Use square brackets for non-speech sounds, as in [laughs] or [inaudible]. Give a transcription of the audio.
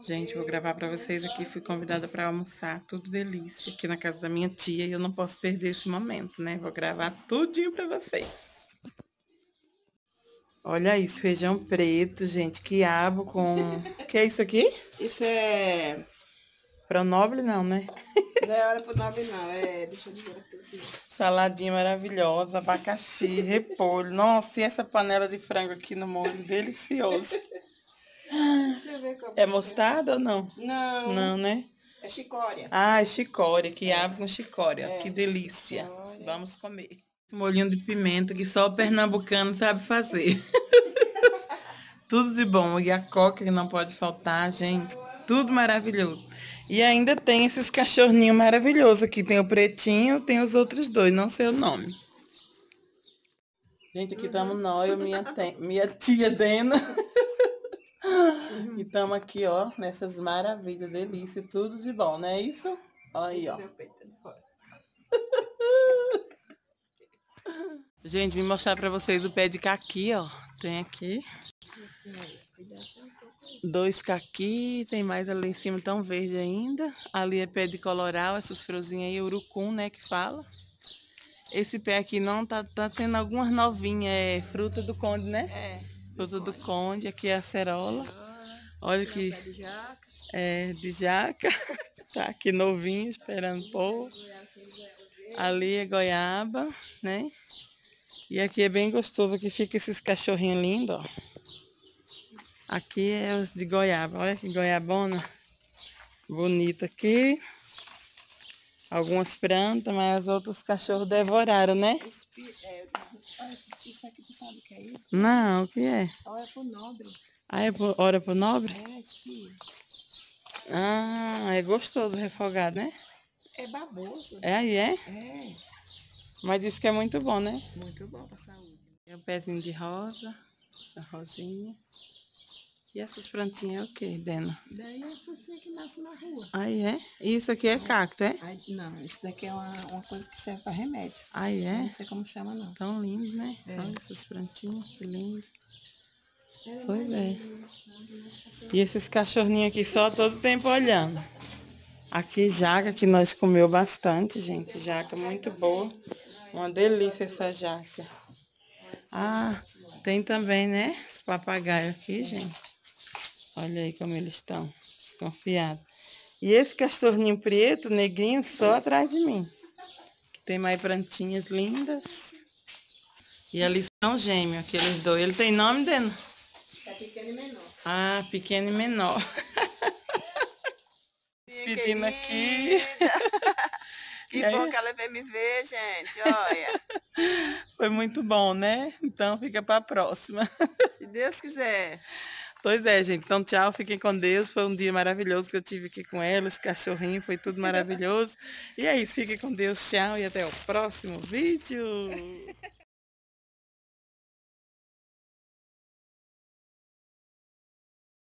Gente, vou gravar para vocês aqui. Fui convidada para almoçar, tudo delícia, aqui na casa da minha tia. E eu não posso perder esse momento, né? Vou gravar tudinho para vocês. Olha isso, feijão preto, gente. Quiabo com... O que é isso aqui? Isso é... para nobre não, né? Não é hora o nobre não, é... Deixa eu dizer aqui. Saladinha maravilhosa, abacaxi, repolho. Nossa, e essa panela de frango aqui no molho, delicioso. Deixa eu ver qual é. É mostarda ou não? Não. Não, né? É chicória. Ah, é chicória, que é. abre com chicória. É. Que delícia. Chicória. Vamos comer. Molhinho de pimenta que só o pernambucano sabe fazer. [laughs] tudo de bom. E a coca que não pode faltar, gente. Tudo maravilhoso. E ainda tem esses cachorrinhos maravilhosos aqui. Tem o pretinho, tem os outros dois, não sei o nome. Gente, aqui estamos tá uhum. nós, minha, minha tia Dena. [laughs] E estamos aqui, ó, nessas maravilhas, delícia, tudo de bom, não é isso? Olha aí, ó. É [laughs] Gente, vim mostrar para vocês o pé de caqui, ó. Tem aqui. Dois caqui, tem mais ali em cima tão verde ainda. Ali é pé de coloral, essas florzinhas aí, urucum, né, que fala. Esse pé aqui não tá, tá tendo algumas novinhas, é fruta do conde, né? É. Fruta do conde, aqui é a cerola. Olha que. de jaca. É, de jaca. [laughs] tá aqui novinho, esperando um pouco. É Ali é goiaba, né? E aqui é bem gostoso que fica esses cachorrinhos lindos, ó. Aqui é os de goiaba. Olha que goiabona bonita aqui. Algumas plantas, mas os outros cachorros devoraram, né? É, isso aqui tu sabe o que é isso? Não, o que é? Olha pro nobre. Ah, é por, hora pro nobre? É, Ah, é gostoso refogado, né? É baboso. É, aí é? É. Mas diz que é muito bom, né? Muito bom pra saúde. É um pezinho de rosa, essa rosinha. E essas plantinhas é o que, Dena? Daí é a frutinha que nasce na rua. Aí é? E isso aqui é, é. cacto, é? não, isso daqui é uma, uma coisa que serve para remédio. Aí é? Não sei como chama, não. Tão lindo, né? É. Olha essas plantinhas, que lindo. Pois é. E esses cachorrinhos aqui só todo tempo olhando. Aqui jaca que nós comeu bastante, gente. Jaca muito boa. Uma delícia essa jaca. Ah, tem também, né? Os papagaios aqui, gente. Olha aí como eles estão. Desconfiados. E esse castorninho preto, negrinho, só atrás de mim. Tem mais plantinhas lindas. E ali são gêmeos, aqueles dois. Ele tem nome, Dena? pequeno e menor. Ah, pequeno e menor. Despedindo [laughs] aqui. [laughs] Que bom que ela veio me ver, gente. Olha. [laughs] Foi muito bom, né? Então fica para a próxima. Se Deus quiser. Pois é, gente. Então, tchau, fiquem com Deus. Foi um dia maravilhoso que eu tive aqui com ela, esse cachorrinho, foi tudo maravilhoso. E é isso, fiquem com Deus, tchau e até o próximo vídeo.